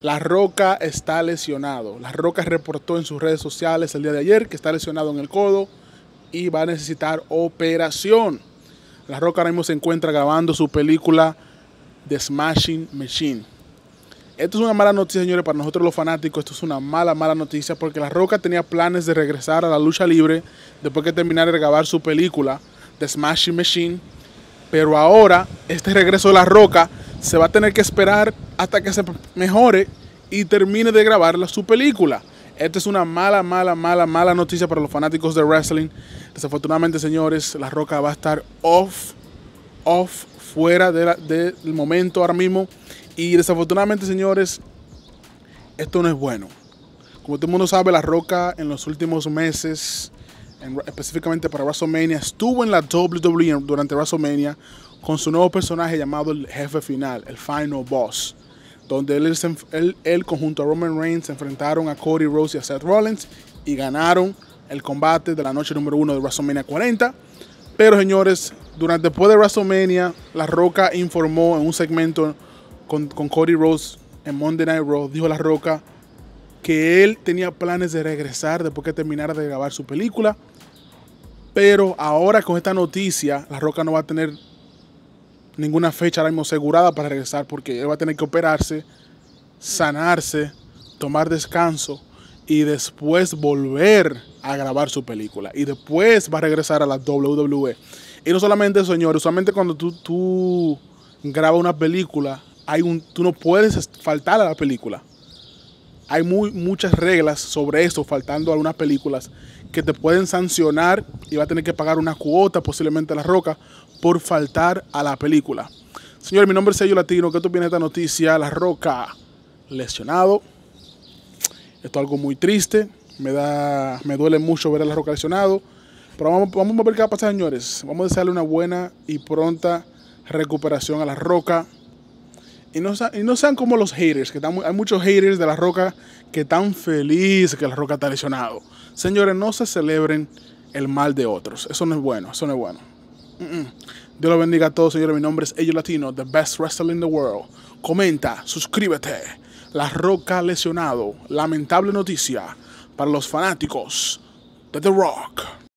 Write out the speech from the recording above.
La Roca está lesionado. La Roca reportó en sus redes sociales el día de ayer que está lesionado en el codo y va a necesitar operación. La Roca ahora mismo se encuentra grabando su película The Smashing Machine. Esto es una mala noticia, señores, para nosotros los fanáticos. Esto es una mala, mala noticia porque La Roca tenía planes de regresar a la lucha libre después que terminar de grabar su película The Smashing Machine. Pero ahora, este regreso de La Roca se va a tener que esperar hasta que se mejore y termine de grabar su película. Esta es una mala, mala, mala, mala noticia para los fanáticos de wrestling. Desafortunadamente, señores, La Roca va a estar off, off, fuera del momento ahora mismo. Y desafortunadamente, señores, esto no es bueno. Como todo el mundo sabe, La Roca en los últimos meses específicamente para WrestleMania, estuvo en la WWE durante WrestleMania con su nuevo personaje llamado el jefe final, el Final Boss, donde él, el el conjunto a Roman Reigns se enfrentaron a Cody Rhodes y a Seth Rollins y ganaron el combate de la noche número uno de WrestleMania 40. Pero señores, durante después de WrestleMania, La Roca informó en un segmento con, con Cody Rhodes en Monday Night Raw, dijo La Roca, que él tenía planes de regresar después que terminara de grabar su película. Pero ahora con esta noticia, La Roca no va a tener ninguna fecha ahora mismo asegurada para regresar porque él va a tener que operarse, sanarse, tomar descanso y después volver a grabar su película. Y después va a regresar a la WWE. Y no solamente señores, señor, usualmente cuando tú, tú grabas una película, hay un, tú no puedes faltar a la película hay muy, muchas reglas sobre eso, faltando algunas películas, que te pueden sancionar y va a tener que pagar una cuota, posiblemente a la roca, por faltar a la película. Señor, mi nombre es Sello Latino. ¿Qué tú opinas de esta noticia? La Roca lesionado. Esto es algo muy triste. Me, da, me duele mucho ver a La Roca lesionado. Pero vamos, vamos a ver qué va a pasar, señores. Vamos a desearle una buena y pronta recuperación a La Roca. Y no, sean como los haters, que están, hay muchos haters de la roca que están felices que la roca está lesionado. Señores, no se celebren el mal de otros. Eso no es bueno, eso no es bueno. Dios los bendiga a todos, señores. Mi nombre es Ello Latino, the best wrestler in the world. Comenta, suscríbete. La Roca lesionado. Lamentable noticia para los fanáticos de The Rock.